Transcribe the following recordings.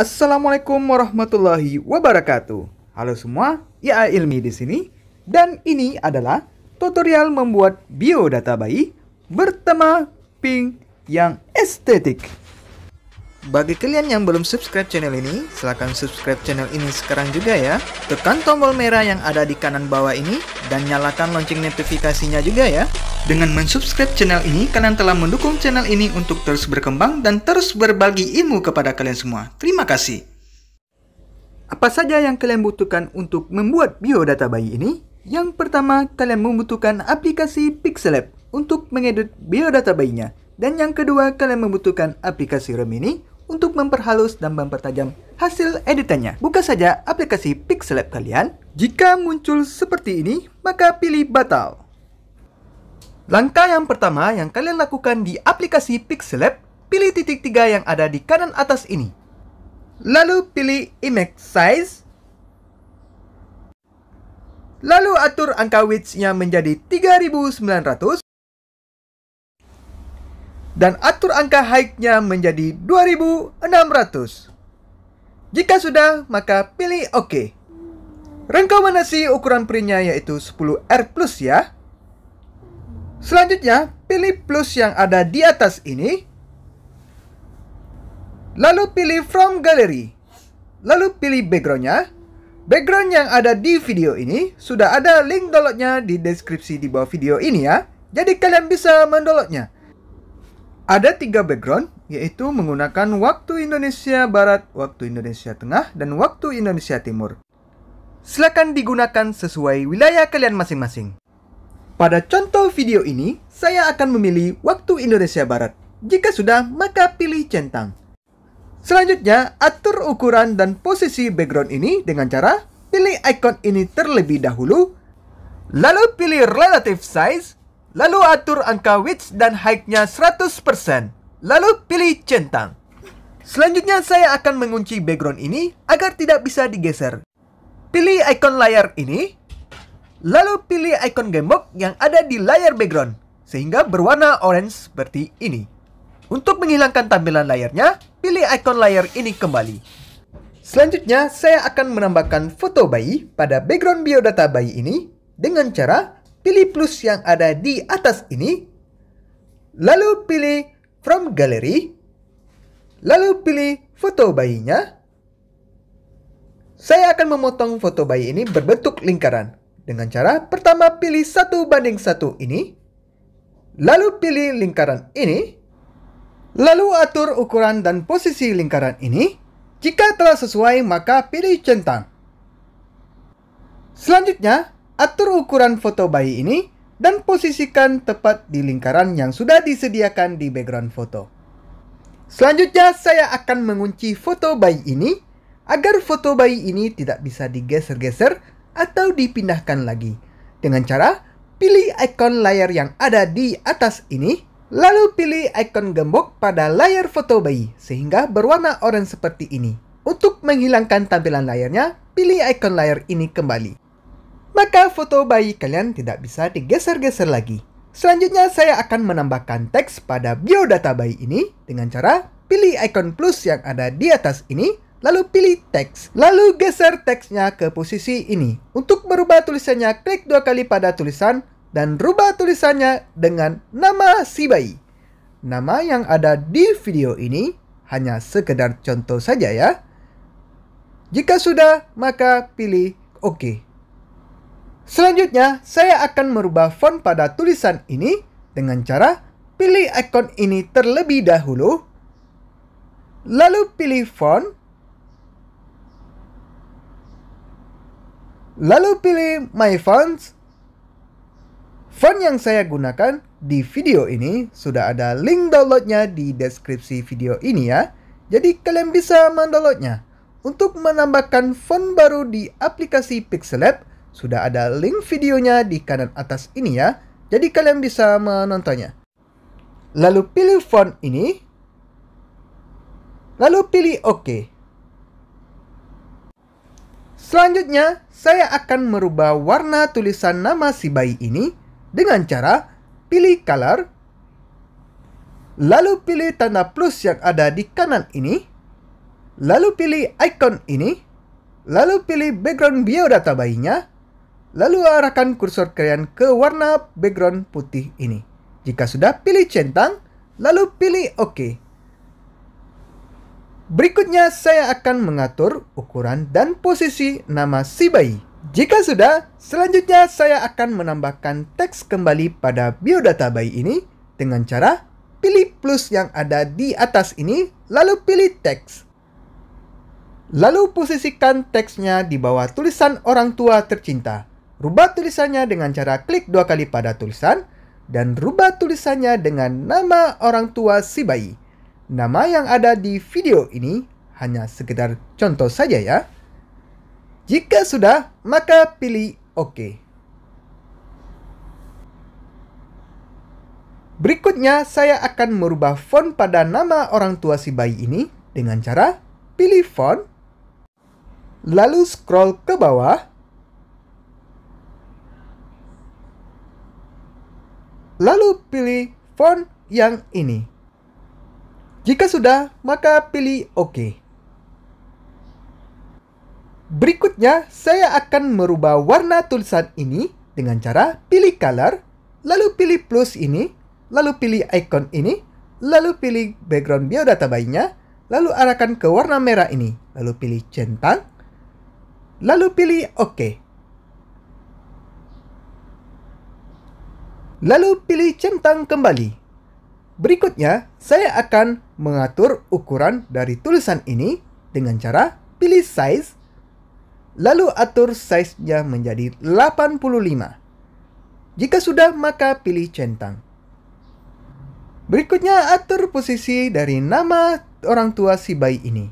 Assalamualaikum warahmatullahi wabarakatuh. Halo semua, ya Ilmi di sini dan ini adalah tutorial membuat biodata bayi bertema pink yang estetik. Bagi kalian yang belum subscribe channel ini, silahkan subscribe channel ini sekarang juga ya. Tekan tombol merah yang ada di kanan bawah ini dan nyalakan lonceng notifikasinya juga ya dengan mensubscribe channel ini, kalian telah mendukung channel ini untuk terus berkembang dan terus berbagi ilmu kepada kalian semua. Terima kasih. Apa saja yang kalian butuhkan untuk membuat biodata bayi ini? Yang pertama, kalian membutuhkan aplikasi Pixelab untuk mengedit biodata bayinya. Dan yang kedua, kalian membutuhkan aplikasi Remini untuk memperhalus dan mempertajam hasil editannya. Buka saja aplikasi Pixelab kalian. Jika muncul seperti ini, maka pilih batal. Langkah yang pertama yang kalian lakukan di aplikasi Pixelab, pilih titik tiga yang ada di kanan atas ini. Lalu pilih Image Size. Lalu atur angka width-nya menjadi 3900 dan atur angka height-nya menjadi 2600. Jika sudah, maka pilih OK. Rekomendasi ukuran printnya yaitu 10R plus ya. Selanjutnya, pilih plus yang ada di atas ini. Lalu pilih from gallery. Lalu pilih backgroundnya. Background yang ada di video ini sudah ada link downloadnya di deskripsi di bawah video ini ya. Jadi kalian bisa mendownloadnya. Ada tiga background, yaitu menggunakan waktu Indonesia Barat, waktu Indonesia Tengah, dan waktu Indonesia Timur. Silakan digunakan sesuai wilayah kalian masing-masing. Pada contoh video ini, saya akan memilih waktu Indonesia Barat. Jika sudah, maka pilih centang. Selanjutnya, atur ukuran dan posisi background ini dengan cara pilih icon ini terlebih dahulu, lalu pilih relative size, lalu atur angka width dan height-nya 100%, lalu pilih centang. Selanjutnya, saya akan mengunci background ini agar tidak bisa digeser. Pilih icon layar ini, Lalu pilih ikon gembok yang ada di layar background, sehingga berwarna orange seperti ini. Untuk menghilangkan tampilan layarnya, pilih ikon layar ini kembali. Selanjutnya, saya akan menambahkan foto bayi pada background biodata bayi ini dengan cara pilih plus yang ada di atas ini, lalu pilih from gallery, lalu pilih foto bayinya. Saya akan memotong foto bayi ini berbentuk lingkaran dengan cara pertama pilih satu banding satu ini, lalu pilih lingkaran ini, lalu atur ukuran dan posisi lingkaran ini. Jika telah sesuai maka pilih centang. Selanjutnya, atur ukuran foto bayi ini dan posisikan tepat di lingkaran yang sudah disediakan di background foto. Selanjutnya, saya akan mengunci foto bayi ini agar foto bayi ini tidak bisa digeser-geser atau dipindahkan lagi. Dengan cara pilih ikon layar yang ada di atas ini, lalu pilih ikon gembok pada layar foto bayi sehingga berwarna orange seperti ini. Untuk menghilangkan tampilan layarnya, pilih ikon layar ini kembali. Maka foto bayi kalian tidak bisa digeser-geser lagi. Selanjutnya saya akan menambahkan teks pada biodata bayi ini dengan cara pilih ikon plus yang ada di atas ini Lalu pilih teks, lalu geser teksnya ke posisi ini. Untuk merubah tulisannya, klik dua kali pada tulisan dan rubah tulisannya dengan nama si bayi. Nama yang ada di video ini hanya sekedar contoh saja ya. Jika sudah, maka pilih OK. Selanjutnya, saya akan merubah font pada tulisan ini dengan cara pilih ikon ini terlebih dahulu, lalu pilih font, Lalu pilih My Fonts. Font yang saya gunakan di video ini sudah ada link downloadnya di deskripsi video ini ya. Jadi kalian bisa mendownloadnya. Untuk menambahkan font baru di aplikasi Pixelab, sudah ada link videonya di kanan atas ini ya. Jadi kalian bisa menontonnya. Lalu pilih font ini. Lalu pilih OK. Selanjutnya, saya akan merubah warna tulisan nama si bayi ini dengan cara pilih color, lalu pilih tanda plus yang ada di kanan ini, lalu pilih icon ini, lalu pilih background biodata bayinya, lalu arahkan kursor kalian ke warna background putih ini. Jika sudah pilih centang, lalu pilih OK. Berikutnya saya akan mengatur ukuran dan posisi nama si bayi. Jika sudah, selanjutnya saya akan menambahkan teks kembali pada biodata bayi ini dengan cara pilih plus yang ada di atas ini, lalu pilih teks. Lalu posisikan teksnya di bawah tulisan orang tua tercinta. Rubah tulisannya dengan cara klik dua kali pada tulisan, dan rubah tulisannya dengan nama orang tua si bayi. Nama yang ada di video ini hanya sekedar contoh saja ya. Jika sudah, maka pilih OK. Berikutnya, saya akan merubah font pada nama orang tua si bayi ini dengan cara pilih font, lalu scroll ke bawah, lalu pilih font yang ini. Jika sudah, maka pilih OK. Berikutnya, saya akan merubah warna tulisan ini dengan cara pilih color, lalu pilih plus ini, lalu pilih icon ini, lalu pilih background biodata bayinya, lalu arahkan ke warna merah ini, lalu pilih centang, lalu pilih OK. Lalu pilih centang kembali. Berikutnya, saya akan mengatur ukuran dari tulisan ini dengan cara pilih size, lalu atur size-nya menjadi 85. Jika sudah, maka pilih centang. Berikutnya, atur posisi dari nama orang tua si bayi ini.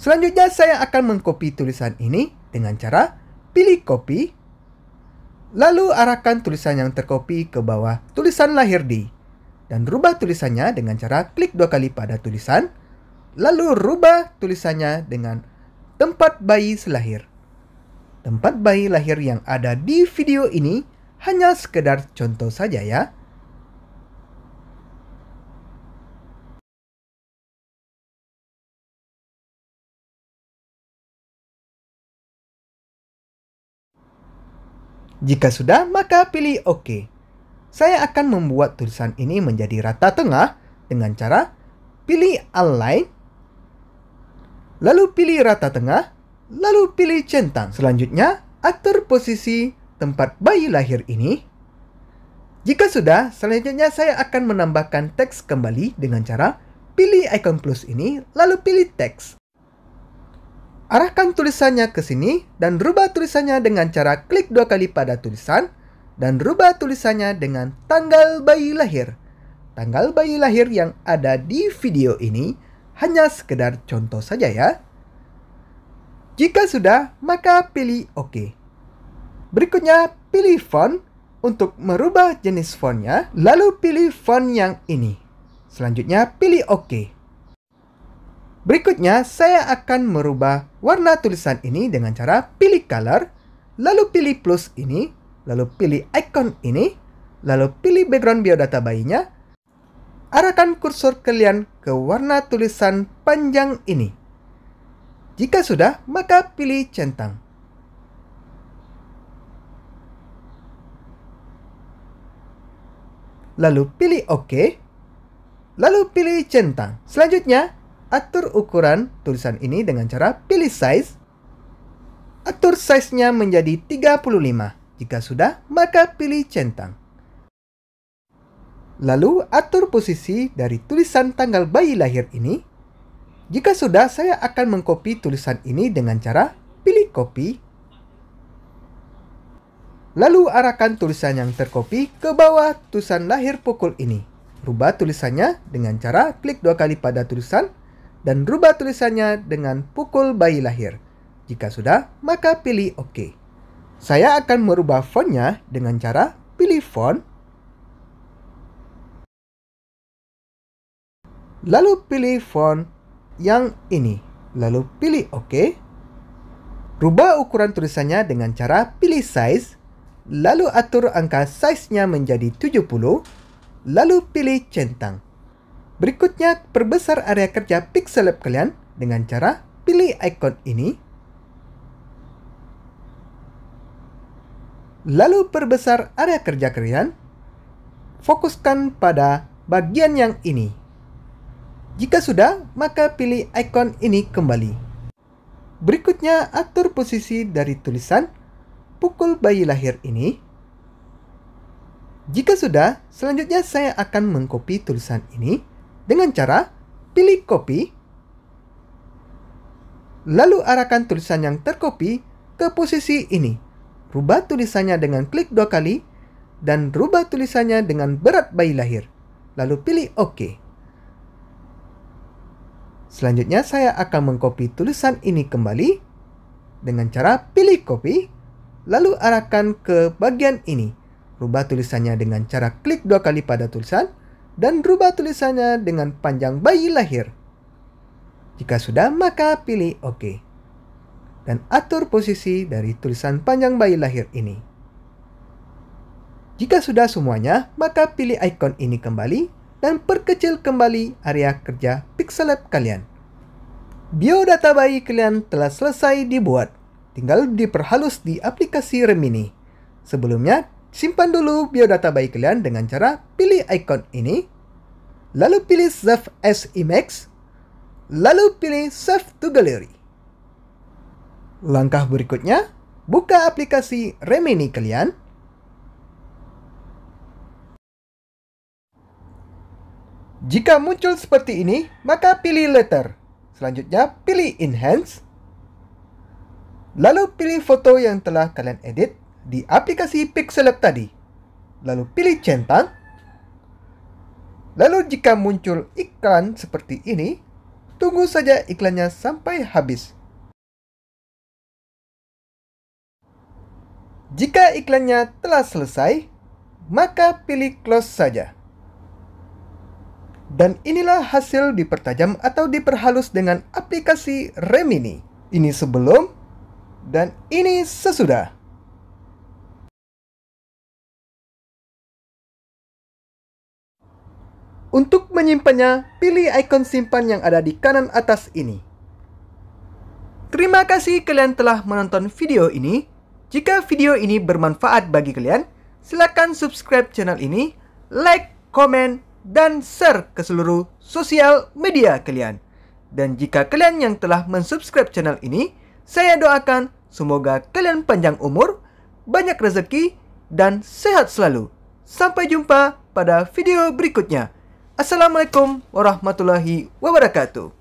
Selanjutnya, saya akan mengcopy tulisan ini dengan cara pilih copy, lalu arahkan tulisan yang tercopy ke bawah tulisan lahir di dan rubah tulisannya dengan cara klik dua kali pada tulisan, lalu rubah tulisannya dengan tempat bayi selahir. Tempat bayi lahir yang ada di video ini hanya sekedar contoh saja ya. Jika sudah, maka pilih OK. Saya akan membuat tulisan ini menjadi rata tengah dengan cara pilih align, lalu pilih rata tengah, lalu pilih centang. Selanjutnya, atur posisi tempat bayi lahir ini. Jika sudah, selanjutnya saya akan menambahkan teks kembali dengan cara pilih icon plus ini, lalu pilih teks. Arahkan tulisannya ke sini dan rubah tulisannya dengan cara klik dua kali pada tulisan, dan rubah tulisannya dengan tanggal bayi lahir. Tanggal bayi lahir yang ada di video ini hanya sekedar contoh saja ya. Jika sudah, maka pilih OK. Berikutnya, pilih font untuk merubah jenis fontnya, lalu pilih font yang ini. Selanjutnya, pilih OK. Berikutnya, saya akan merubah warna tulisan ini dengan cara pilih color, lalu pilih plus ini, lalu pilih icon ini, lalu pilih background biodata bayinya, arahkan kursor kalian ke warna tulisan panjang ini. Jika sudah, maka pilih centang. Lalu pilih OK. Lalu pilih centang. Selanjutnya, atur ukuran tulisan ini dengan cara pilih size. Atur size-nya menjadi 35. Jika sudah, maka pilih centang. Lalu atur posisi dari tulisan tanggal bayi lahir ini. Jika sudah, saya akan mengcopy tulisan ini dengan cara pilih copy. Lalu arahkan tulisan yang tercopy ke bawah tulisan lahir pukul ini. Rubah tulisannya dengan cara klik dua kali pada tulisan dan rubah tulisannya dengan pukul bayi lahir. Jika sudah, maka pilih OK. Saya akan merubah fontnya dengan cara pilih font, lalu pilih font yang ini, lalu pilih OK. Rubah ukuran tulisannya dengan cara pilih size, lalu atur angka size-nya menjadi 70, lalu pilih centang. Berikutnya, perbesar area kerja Pixel Lab kalian dengan cara pilih ikon ini, Lalu perbesar area kerja kalian. Fokuskan pada bagian yang ini. Jika sudah, maka pilih ikon ini kembali. Berikutnya, atur posisi dari tulisan pukul bayi lahir ini. Jika sudah, selanjutnya saya akan mengcopy tulisan ini dengan cara pilih copy, lalu arahkan tulisan yang tercopy ke posisi ini rubah tulisannya dengan klik dua kali, dan rubah tulisannya dengan berat bayi lahir. Lalu pilih OK. Selanjutnya saya akan mengcopy tulisan ini kembali dengan cara pilih copy, lalu arahkan ke bagian ini. Rubah tulisannya dengan cara klik dua kali pada tulisan, dan rubah tulisannya dengan panjang bayi lahir. Jika sudah, maka pilih OK dan atur posisi dari tulisan panjang bayi lahir ini. Jika sudah semuanya, maka pilih ikon ini kembali dan perkecil kembali area kerja Pixel Lab kalian. Biodata bayi kalian telah selesai dibuat. Tinggal diperhalus di aplikasi Remini. Sebelumnya, simpan dulu biodata bayi kalian dengan cara pilih ikon ini, lalu pilih Save as Image, lalu pilih Save to Gallery. Langkah berikutnya, buka aplikasi Remini kalian. Jika muncul seperti ini, maka pilih letter. Selanjutnya, pilih Enhance. Lalu pilih foto yang telah kalian edit di aplikasi Pixelab tadi. Lalu pilih centang. Lalu jika muncul iklan seperti ini, tunggu saja iklannya sampai habis. Jika iklannya telah selesai, maka pilih close saja. Dan inilah hasil dipertajam atau diperhalus dengan aplikasi Remini. Ini sebelum dan ini sesudah. Untuk menyimpannya, pilih ikon simpan yang ada di kanan atas ini. Terima kasih kalian telah menonton video ini. Jika video ini bermanfaat bagi kalian, silakan subscribe channel ini, like, komen, dan share ke seluruh sosial media kalian. Dan jika kalian yang telah mensubscribe channel ini, saya doakan semoga kalian panjang umur, banyak rezeki, dan sehat selalu. Sampai jumpa pada video berikutnya. Assalamualaikum warahmatullahi wabarakatuh.